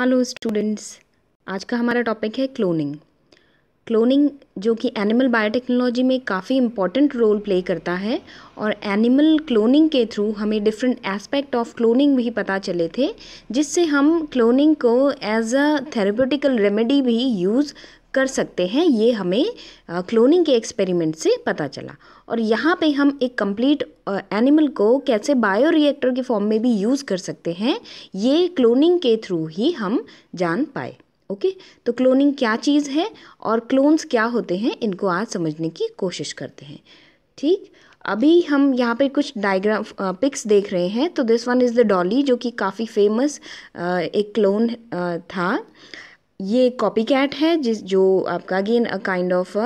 Hello students आज का हमारा टॉपिक है क्लोनिंग क्लोनिंग जो कि एनिमल बायोटेक्नोलॉजी में काफ़ी इम्पॉर्टेंट रोल प्ले करता है और एनिमल क्लोनिंग के थ्रू हमें डिफरेंट एस्पेक्ट ऑफ क्लोनिंग भी पता चले थे जिससे हम क्लोनिंग को एज अ थेरेप्यूटिकल रेमेडी भी यूज़ कर सकते हैं ये हमें क्लोनिंग के एक्सपेरिमेंट से पता चला और यहाँ पे हम एक कंप्लीट एनिमल को कैसे बायो रिएक्टर के फॉर्म में भी यूज़ कर सकते हैं ये क्लोनिंग के थ्रू ही हम जान पाए ओके तो क्लोनिंग क्या चीज़ है और क्लोन्स क्या होते हैं इनको आज समझने की कोशिश करते हैं ठीक अभी हम यहाँ पे कुछ डायग्राम पिक्स देख रहे हैं तो this one is the Dolly जो कि काफ़ी फेमस एक क्लोन था ये कॉपी कैट है जिस जो आपका again a kind of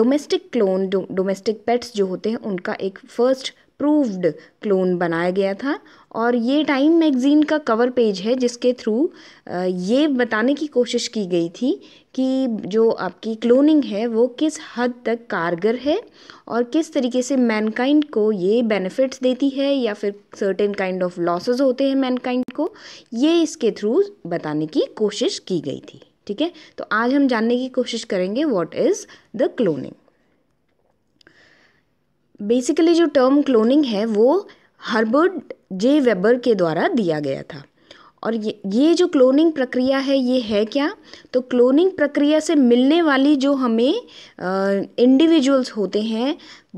domestic clone domestic pets जो होते हैं उनका एक फर्स्ट प्रूव्ड क्लोन बनाया गया था और ये टाइम मैगज़ीन का कवर पेज है जिसके थ्रू ये बताने की कोशिश की गई थी कि जो आपकी क्लोनिंग है वो किस हद तक कारगर है और किस तरीके से मैनकाइंड को ये बेनिफिट्स देती है या फिर सर्टेन काइंड ऑफ लॉसेस होते हैं मैनकाइंड को ये इसके थ्रू बताने की कोशिश की गई थी ठीक है तो आज हम जानने की कोशिश करेंगे what is the cloning basically जो टर्म क्लोनिंग है वो हर्बर्ट जे वेबर के द्वारा दिया गया था और ये ये जो क्लोनिंग प्रक्रिया है ये है क्या तो क्लोनिंग प्रक्रिया से मिलने वाली जो हमें इंडिविजुअल्स होते हैं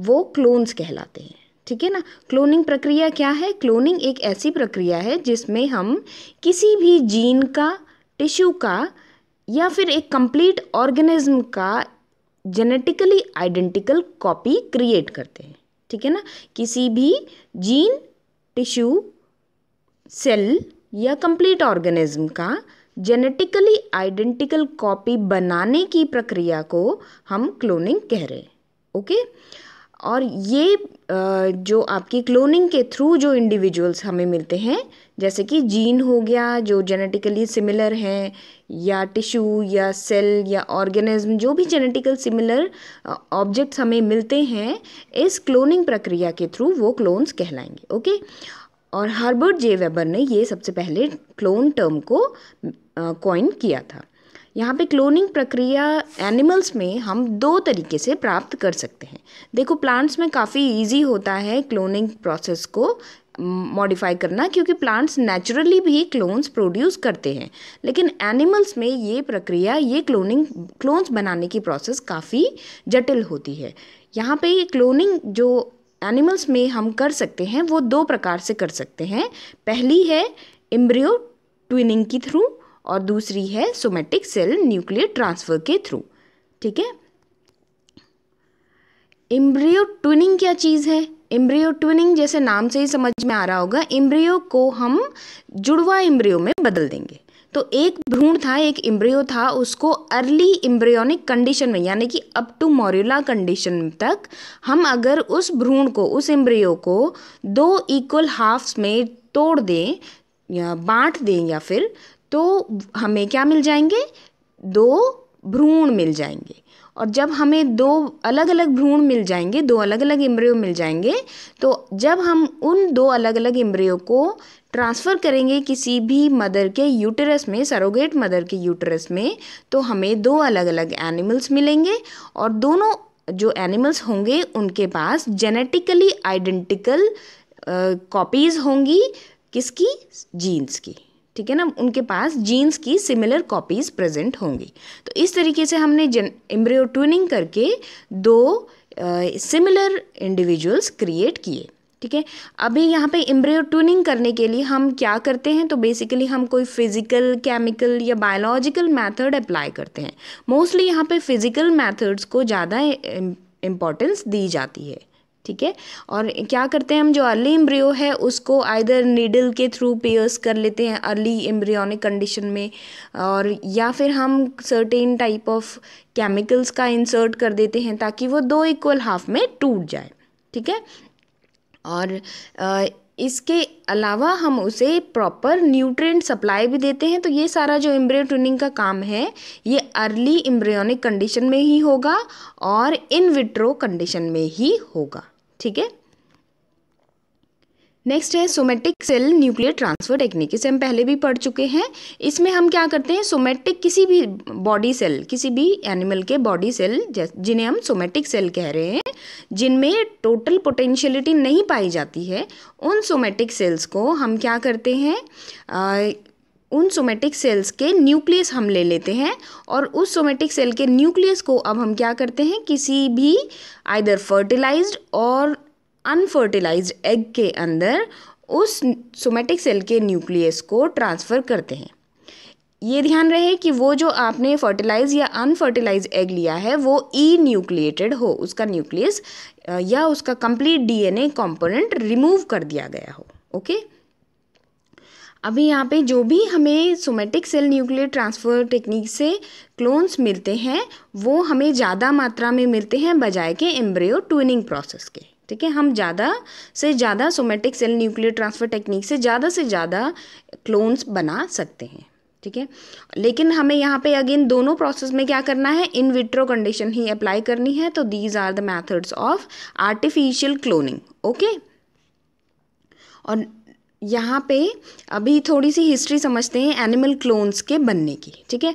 वो क्लोन्स कहलाते हैं ठीक है ना क्लोनिंग प्रक्रिया क्या है क्लोनिंग एक ऐसी प्रक्रिया है जिसमें हम किसी भी जीन का टिश्यू का या फिर एक कंप्लीट ऑर्गेनिज्म का जेनेटिकली आइडेंटिकल कॉपी क्रिएट करते हैं ठीक है ना किसी भी जीन टिश्यू सेल या कंप्लीट ऑर्गेनिज्म का जेनेटिकली आइडेंटिकल कॉपी बनाने की प्रक्रिया को हम क्लोनिंग कह रहे हैं ओके और ये जो आपकी क्लोनिंग के थ्रू जो इंडिविजुअल्स हमें मिलते हैं जैसे कि जीन हो गया जो जेनेटिकली सिमिलर हैं या टिश्यू या सेल या ऑर्गेनिज्म जो भी जेनेटिकल सिमिलर ऑब्जेक्ट्स हमें मिलते हैं इस क्लोनिंग प्रक्रिया के थ्रू वो क्लोन्स कहलाएंगे ओके और हार्बर्ट जे वेबर ने ये सबसे पहले क्लोन टर्म को कॉइन किया था यहाँ पे क्लोनिंग प्रक्रिया एनिमल्स में हम दो तरीके से प्राप्त कर सकते हैं देखो प्लांट्स में काफ़ी इजी होता है क्लोनिंग प्रोसेस को मॉडिफाई करना क्योंकि प्लांट्स नेचुरली भी क्लोन्स प्रोड्यूस करते हैं लेकिन एनिमल्स में ये प्रक्रिया ये क्लोनिंग क्लोन्स बनाने की प्रोसेस काफ़ी जटिल होती है यहाँ पे ये क्लोनिंग जो एनिमल्स में हम कर सकते हैं वो दो प्रकार से कर सकते हैं पहली है एम्ब्रियो ट्विनिंग के थ्रू और दूसरी है सोमेटिक सेल न्यूक्लियर ट्रांसफ़र के थ्रू ठीक है इम्ब्रियो ट्विनिंग क्या चीज़ है इम्ब्रियो ट्विनिंग जैसे नाम से ही समझ में आ रहा होगा इम्ब्रियो को हम जुड़वा इम्ब्रियो में बदल देंगे तो एक भ्रूण था एक इम्ब्रियो था उसको अर्ली इम्ब्रियोनिक कंडीशन में यानी कि अप टू मोरूला कंडीशन तक हम अगर उस भ्रूण को उस इम्ब्रियो को दो इक्वल हाफ्स में तोड़ दें या बांट दें या फिर तो हमें क्या मिल जाएंगे दो भ्रूण मिल जाएंगे और जब हमें दो अलग अलग भ्रूण मिल जाएंगे दो अलग अलग इम्ब्रियो मिल जाएंगे तो जब हम उन दो अलग अलग इम्ब्रियो को ट्रांसफ़र करेंगे किसी भी मदर के यूटरस में सरोगेट मदर के यूटरस में तो हमें दो अलग अलग एनिमल्स मिलेंगे और दोनों जो एनिमल्स होंगे उनके पास जेनेटिकली आइडेंटिकल कॉपीज़ होंगी किसकी जीन्स की ठीक है ना उनके पास जीन्स की सिमिलर कॉपीज़ प्रेजेंट होंगी तो इस तरीके से हमने जन एम्ब्रियो ट्यूनिंग करके दो सिमिलर इंडिविजुअल्स क्रिएट किए ठीक है अभी यहाँ पे एम्ब्रियो ट्यूनिंग करने के लिए हम क्या करते हैं तो बेसिकली हम कोई फिजिकल केमिकल या बायोलॉजिकल मेथड अप्लाई करते हैं मोस्टली यहाँ पे फिजिकल मेथड्स को ज़्यादा इम्पॉर्टेंस दी जाती है ठीक है और क्या करते हैं हम जो अर्ली एम्ब्रियो है उसको आइधर नीडल के थ्रू पेयर्स कर लेते हैं अर्ली एम्ब्रियोनिक कंडीशन में और या फिर हम सर्टेन टाइप ऑफ केमिकल्स का इंसर्ट कर देते हैं ताकि वो दो इक्वल हाफ में टूट जाए ठीक है और इसके अलावा हम उसे प्रॉपर न्यूट्रिएंट सप्लाई भी देते हैं तो ये सारा जो एम्ब्रियो ट्यूनिंग का काम है ये अर्ली एम्ब्रियोनिक कंडीशन में ही होगा और इन विट्रो कंडीशन में ही होगा ठीक है नेक्स्ट है somatic cell nuclear transfer technique इसे हम पहले भी पढ़ चुके हैं इसमें हम क्या करते हैं सोमेटिक किसी भी बॉडी सेल किसी भी एनिमल के बॉडी सेल जिन्हें हम सोमेटिक सेल कह रहे हैं जिनमें टोटल पोटेंशियलिटी नहीं पाई जाती है उन सोमेटिक सेल्स को हम क्या करते हैं उन सोमेटिक सेल्स के न्यूक्लियस हम ले लेते हैं और उस सोमेटिक सेल के न्यूक्लियस को अब हम क्या करते हैं किसी भी आइदर फर्टिलाइज और अनफर्टिलाइज एग के अंदर उस सोमेटिक सेल के न्यूक्लियस को ट्रांसफ़र करते हैं ये ध्यान रहे कि वो जो आपने फर्टिलाइज या अनफर्टिलाइज एग लिया है वो ई न्यूक्लिएटेड हो उसका न्यूक्लियस या उसका कंप्लीट डीएनए कंपोनेंट रिमूव कर दिया गया हो ओके okay? अभी यहाँ पे जो भी हमें somatic cell nuclear transfer technique से क्लोन्स मिलते हैं वो हमें ज़्यादा मात्रा में मिलते हैं बजाय के एम्ब्रियो ट्विनिंग प्रोसेस के ठीक है हम ज़्यादा से ज़्यादा somatic cell nuclear transfer technique से ज़्यादा से ज़्यादा क्लोन्स बना सकते हैं ठीक है लेकिन हमें यहाँ पे अगेन दोनों प्रोसेस में क्या करना है इन विट्रो कंडीशन ही अप्लाई करनी है तो these are the methods of artificial cloning okay और यहाँ पे अभी थोड़ी सी हिस्ट्री समझते हैं एनिमल क्लोन्स के बनने की ठीक है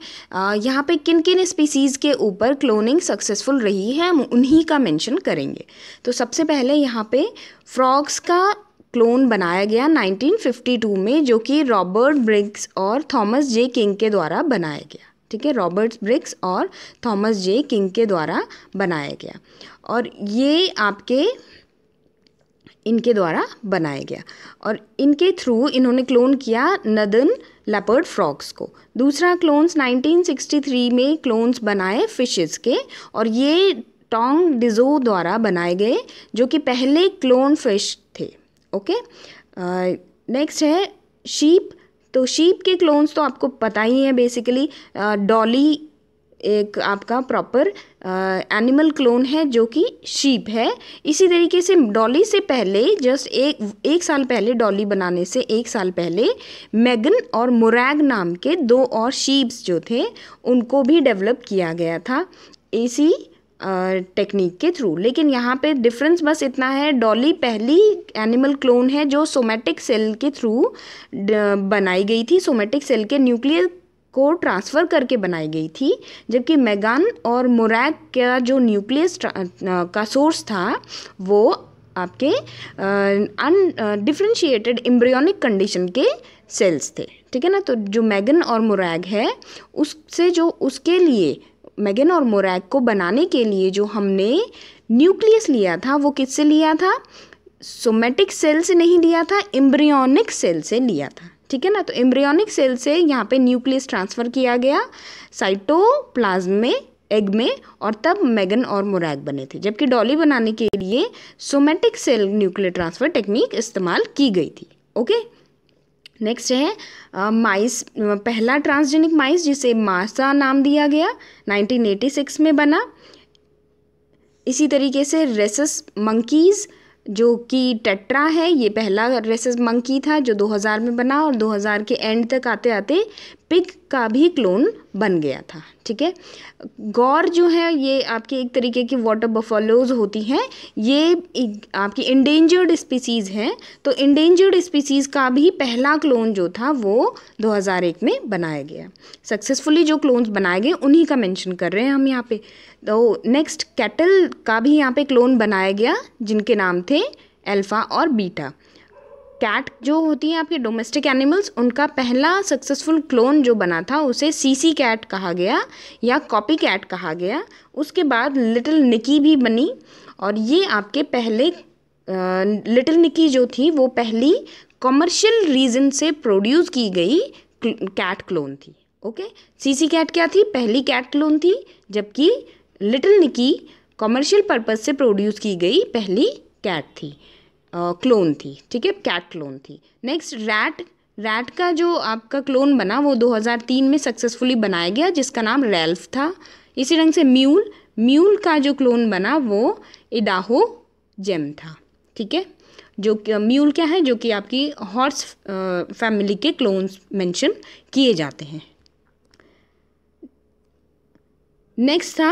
यहाँ पे किन किन स्पीसीज़ के ऊपर क्लोनिंग सक्सेसफुल रही है हम उन्हीं का मेंशन करेंगे तो सबसे पहले यहाँ पे फ्रॉग्स का क्लोन बनाया गया 1952 में जो कि रॉबर्ट ब्रिक्स और थॉमस जे किंग के द्वारा बनाया गया ठीक है रॉबर्ट ब्रिक्स और थॉमस जे किंग के द्वारा बनाया गया और ये आपके इनके द्वारा बनाया गया और इनके थ्रू इन्होंने क्लोन किया नदन लेपर्ड फ्रॉक्स को दूसरा क्लोन्स 1963 में क्लोन्स बनाए फिशेस के और ये टोंग डिजो द्वारा बनाए गए जो कि पहले क्लोन फिश थे ओके नेक्स्ट है शीप तो शीप के क्लोन्स तो आपको पता ही है बेसिकली डॉली एक आपका प्रॉपर एनिमल क्लोन है जो कि शीप है इसी तरीके से डॉली से पहले जस्ट एक एक साल पहले डॉली बनाने से एक साल पहले मैगन और मुरैग नाम के दो और शीप्स जो थे उनको भी डेवलप किया गया था इसी टेक्निक के थ्रू लेकिन यहाँ पे डिफरेंस बस इतना है डॉली पहली एनिमल क्लोन है जो सोमेटिक सेल के थ्रू बनाई गई थी सोमेटिक सेल के न्यूक्लियर को ट्रांसफ़र करके बनाई गई थी जबकि मैगान और मोरैक का जो न्यूक्लियस का सोर्स था वो आपके अन डिफ्रेंशिएटेड एम्ब्रियोनिक कंडीशन के सेल्स थे ठीक है ना तो जो मैगन और मोरैग है उससे जो उसके लिए मैगन और मोरैग को बनाने के लिए जो हमने न्यूक्लियस लिया था वो किससे लिया था सोमेटिक सेल से नहीं लिया था एम्ब्रियोनिक सेल से लिया था ठीक है ना तो एम्ब्रियोनिक सेल से यहाँ पे न्यूक्लियस ट्रांसफ़र किया गया साइटोप्लाज्म में एग में और तब मैगन और मोरैग बने थे जबकि डॉली बनाने के लिए somatic cell nuclear transfer technique इस्तेमाल की गई थी ओके नेक्स्ट है माइस पहला ट्रांसजेनिक माइस जिसे मासा नाम दिया गया 1986 में बना इसी तरीके से रेसस मंकीज़ जो कि टेट्रा है ये पहला रेसिस मंकी था जो 2000 में बना और 2000 के एंड तक आते आते पिक का भी क्लोन बन गया था ठीक है गौर जो है ये आपकी एक तरीके की वाटर बफलोज होती हैं ये आपकी इंडेंजर्ड स्पीसीज़ हैं तो इंडेंजर्ड स्पीसीज़ का भी पहला क्लोन जो था वो 2001 में बनाया गया सक्सेसफुली जो क्लोन्स बनाए गए उन्हीं का मेंशन कर रहे हैं हम यहाँ पे तो नेक्स्ट कैटल का भी यहाँ पे क्लोन बनाया गया जिनके नाम थे एल्फा और बीटा कैट जो होती है आपके डोमेस्टिक एनिमल्स उनका पहला सक्सेसफुल क्लोन जो बना था उसे सीसी कैट कहा गया या कॉपी कैट कहा गया उसके बाद लिटिल निकी भी बनी और ये आपके पहले लिटिल निकी जो थी वो पहली कॉमर्शियल रीज़न से प्रोड्यूस की गई कैट क्लोन थी ओके सीसी कैट क्या थी पहली कैट क्लोन थी जबकि लिटिल निकी कॉमर्शियल पर्पज़ से प्रोड्यूस की गई पहली कैट थी क्लोन थी ठीक है कैट क्लोन थी नेक्स्ट रैट रैट का जो आपका क्लोन बना वो 2003 में सक्सेसफुली बनाया गया जिसका नाम रेल्फ था इसी रंग से म्यूल म्यूल का जो क्लोन बना वो इडाहो जेम था ठीक है जो म्यूल क्या है जो कि आपकी हॉर्स फैमिली के क्लोन्स मेंशन किए जाते हैं नेक्स्ट था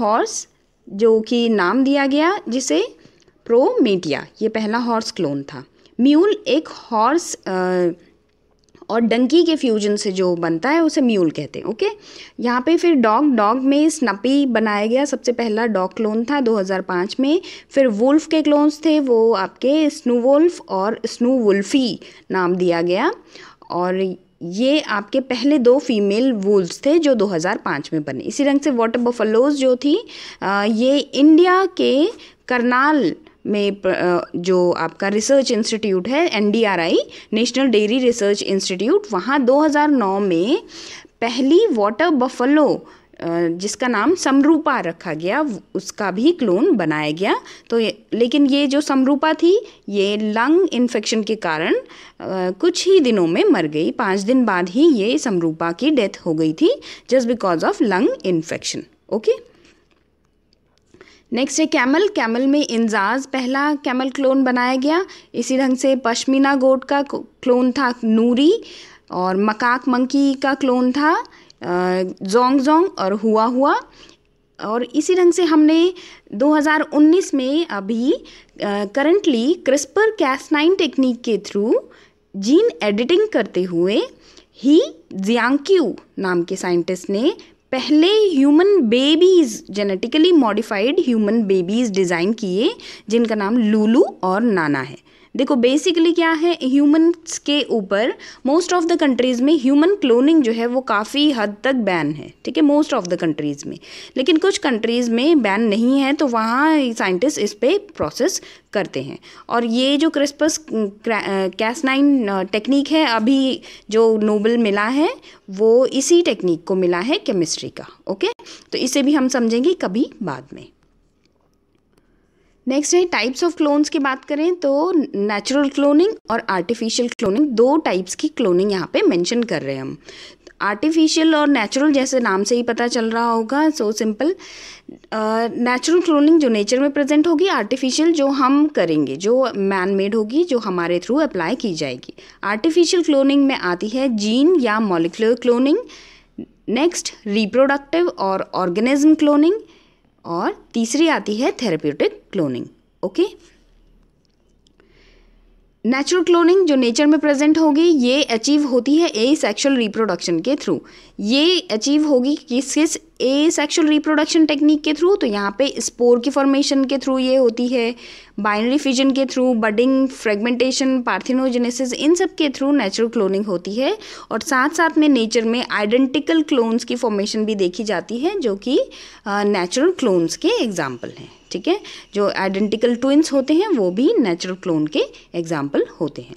हॉर्स जो कि नाम दिया गया जिसे प्रोमेटिया ये पहला हॉर्स क्लोन था म्यूल एक हॉर्स और डंकी के फ्यूजन से जो बनता है उसे म्यूल कहते हैं ओके यहाँ पे फिर डॉग डॉग में स्नपी बनाया गया सबसे पहला डॉग क्लोन था 2005 में फिर वुल्फ के क्लोन्स थे वो आपके स्नू वुल्फ और स्नू वुल्फी नाम दिया गया और ये आपके पहले दो फीमेल वुल्स थे जो 2005 में बने इसी रंग से वाटर बफलोज जो थी ये इंडिया के करनाल में जो आपका रिसर्च इंस्टीट्यूट है NDRI national dairy research institute वहाँ 2009 में पहली वाटर बफलो जिसका नाम समरूपा रखा गया उसका भी क्लोन बनाया गया तो ये, लेकिन ये जो समरूपा थी ये लंग इन्फेक्शन के कारण कुछ ही दिनों में मर गई पाँच दिन बाद ही ये समरूपा की डेथ हो गई थी just because of lung infection okay next है कैमल कैमल में इंजाज पहला कैमल क्लोन बनाया गया इसी ढंग से पश्मीना गोट का क्लोन था नूरी और मकाक मंकी का क्लोन था जोंग जोंग और हुआ हुआ और इसी ढंग से हमने 2019 में अभी currently CRISPR Cas nine technique के थ्रू जीन एडिटिंग करते हुए ही जियांग्यू नाम के साइंटिस्ट ने पहले human babies genetically modified human babies design किए जिनका नाम लूलू और नाना है देखो बेसिकली क्या है ह्यूमन्स के ऊपर मोस्ट ऑफ द कंट्रीज़ में ह्यूमन क्लोनिंग जो है वो काफ़ी हद तक बैन है ठीक है मोस्ट ऑफ द कंट्रीज़ में लेकिन कुछ कंट्रीज़ में बैन नहीं है तो वहाँ साइंटिस्ट इस पर प्रोसेस करते हैं और ये जो क्रिस्पस कैस नाइन टेक्निक है अभी जो नोबल मिला है वो इसी टेक्निक को मिला है केमिस्ट्री का ओके तो इसे भी हम समझेंगे कभी बाद में नेक्स्ट है टाइप्स ऑफ क्लोन्स की बात करें तो नेचुरल क्लोनिंग और आर्टिफिशियल क्लोनिंग दो टाइप्स की क्लोनिंग यहाँ पे मेंशन कर रहे हैं हम आर्टिफिशियल और नेचुरल जैसे नाम से ही पता चल रहा होगा सो सिंपल नेचुरल क्लोनिंग जो नेचर में प्रेजेंट होगी आर्टिफिशियल जो हम करेंगे जो मैन मेड होगी जो हमारे थ्रू अप्लाई की जाएगी आर्टिफिशियल क्लोनिंग में आती है जीन या मॉलिकुलर क्लोनिंग नेक्स्ट रिप्रोडक्टिव और ऑर्गेनिज्म क्लोनिंग और तीसरी आती है therapeutic cloning okay natural cloning जो नेचर में प्रेजेंट होगी ये अचीव होती है ए सेक्शुअल रिप्रोडक्शन के थ्रू ये अचीव होगी किस किस ए सेक्शुअल रिप्रोडक्शन टेक्निक के थ्रू तो यहाँ पे स्पोर की फॉर्मेशन के थ्रू ये होती है बाइनरी फ्यूजन के थ्रू बडिंग फ्रेगमेंटेशन पार्थिनोजेनेसिस इन सब के थ्रू नेचुरल क्लोनिंग होती है और साथ साथ में नेचर में आइडेंटिकल क्लोन्स की फॉर्मेशन भी देखी जाती है जो कि नेचुरल क्लोन्स के एग्जाम्पल हैं ठीक है जो आइडेंटिकल ट्विंस होते हैं वो भी नेचुरल क्लोन के एग्जाम्पल होते हैं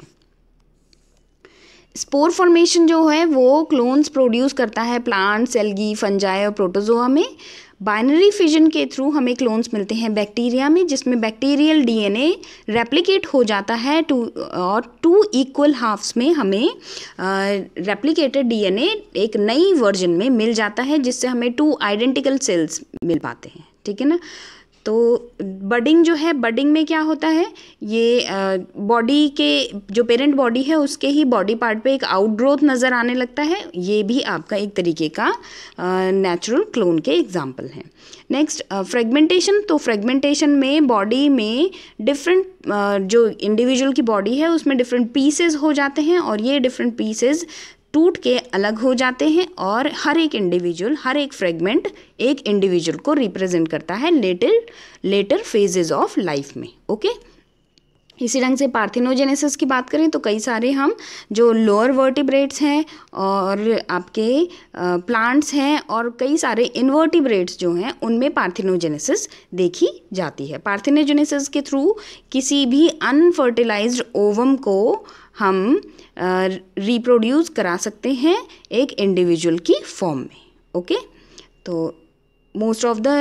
स्पोर फॉर्मेशन जो है वो क्लोन्स प्रोड्यूस करता है प्लांट्स एल्गी फंजाई और प्रोटोजोआ में बाइनरी फिजन के थ्रू हमें क्लोन्स मिलते हैं बैक्टीरिया में जिसमें बैक्टीरियल डीएनए रेप्लिकेट हो जाता है टू और टू इक्वल हाफ्स में हमें रेप्लिकेटेड डीएनए एक नई वर्जन में मिल जाता है जिससे हमें टू आइडेंटिकल सेल्स मिल पाते हैं ठीक है ना तो बडिंग जो है बडिंग में क्या होता है ये बॉडी के जो पेरेंट बॉडी है उसके ही बॉडी पार्ट पे एक आउटग्रोथ नज़र आने लगता है ये भी आपका एक तरीके का नेचुरल क्लोन के एग्जाम्पल है नेक्स्ट फ्रेगमेंटेशन तो फ्रेगमेंटेशन में बॉडी में डिफरेंट जो इंडिविजुअल की बॉडी है उसमें डिफरेंट पीसेज हो जाते हैं और ये डिफरेंट पीसेज टूट के अलग हो जाते हैं और हर एक इंडिविजुअल हर एक फ्रेगमेंट एक इंडिविजुअल को रिप्रेजेंट करता है later later phases of life में ओके okay? इसी ढंग से पार्थिनोजेनेसिस की बात करें तो कई सारे हम जो लोअर वर्टिब्रेट्स हैं और आपके प्लांट्स हैं और कई सारे इनवर्टिब्रेट्स जो हैं उनमें पार्थिनोजेनेसिस देखी जाती है पार्थिनोजेनेसिस के थ्रू किसी भी अनफर्टिलाइज्ड ओवम को हम रिप्रोड्यूस करा सकते हैं एक इंडिविजुअल की फॉर्म में ओके तो मोस्ट ऑफ द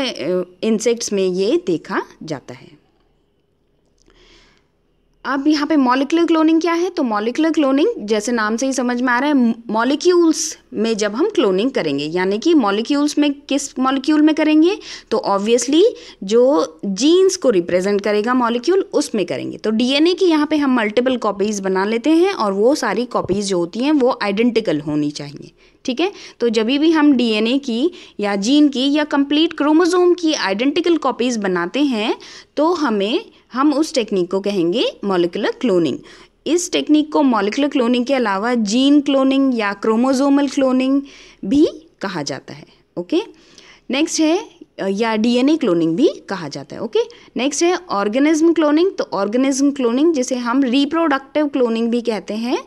इंसेक्ट्स में ये देखा जाता है अब यहाँ पे मॉलिकुलर क्लोनिंग क्या है तो मॉलिकुलर क्लोनिंग जैसे नाम से ही समझ में आ रहा है मॉलिक्यूल्स में जब हम क्लोनिंग करेंगे यानी कि मॉलिक्यूल्स में किस मॉलिक्यूल में करेंगे तो ऑब्वियसली जो जीन्स को रिप्रेजेंट करेगा मॉलिक्यूल उसमें करेंगे तो डीएनए की यहाँ पे हम मल्टीपल कॉपीज़ बना लेते हैं और वो सारी कॉपीज़ जो होती हैं वो आइडेंटिकल होनी चाहिए ठीक है तो जब भी हम डीएनए की या जीन की या कंप्लीट क्रोमोजोम की आइडेंटिकल कॉपीज़ बनाते हैं तो हमें हम उस टेक्निक को कहेंगे मोलिकुलर क्लोनिंग इस टेक्निक को मोलिकुलर क्लोनिंग के अलावा जीन क्लोनिंग या क्रोमोजोमल क्लोनिंग भी कहा जाता है ओके नेक्स्ट है या डीएनए क्लोनिंग भी कहा जाता है ओके नेक्स्ट है ऑर्गेनिज्म क्लोनिंग तो ऑर्गेनिज्म क्लोनिंग जिसे हम रिप्रोडक्टिव क्लोनिंग भी कहते हैं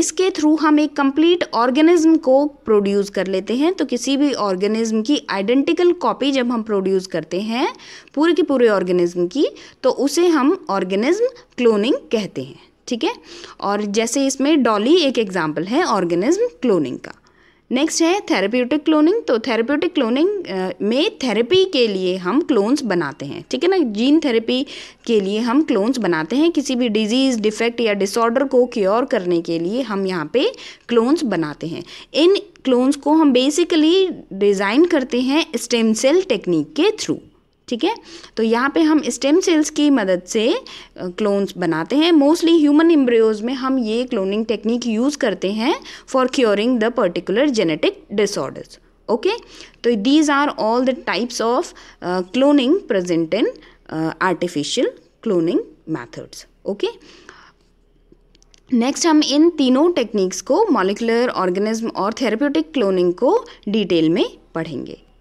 इसके थ्रू हम एक कंप्लीट ऑर्गेनिज्म को प्रोड्यूस कर लेते हैं तो किसी भी ऑर्गेनिज्म की आइडेंटिकल कॉपी जब हम प्रोड्यूस करते हैं पूरे के पूरे ऑर्गेनिज्म की तो उसे हम ऑर्गेनिज्म क्लोनिंग कहते हैं ठीक है और जैसे इसमें डॉली एक एग्जाम्पल है ऑर्गेनिज्म क्लोनिंग का नेक्स्ट है थेरेप्यूटिक क्लोनिंग तो थेरेप्यूटिक क्लोनिंग में थेरेपी के लिए हम क्लोन्स बनाते हैं ठीक है ना जीन थेरेपी के लिए हम क्लोन्स बनाते हैं किसी भी डिजीज़ डिफेक्ट या डिसऑर्डर को क्योर करने के लिए हम यहाँ पे क्लोन्स बनाते हैं इन क्लोन्स को हम बेसिकली डिज़ाइन करते हैं स्टेम सेल टेक्निक के थ्रू ठीक है तो यहाँ पे हम स्टेम सेल्स की मदद से क्लोन्स बनाते हैं मोस्टली ह्यूमन एम्ब्रियोज में हम ये क्लोनिंग टेक्निक यूज़ करते हैं for curing the particular genetic disorders okay तो these are all the types of cloning present in artificial cloning methods okay next हम इन तीनों टेक्निक्स को मॉलिकुलर ऑर्गेनिज्म और थेरेप्यूटिक क्लोनिंग को डिटेल में पढ़ेंगे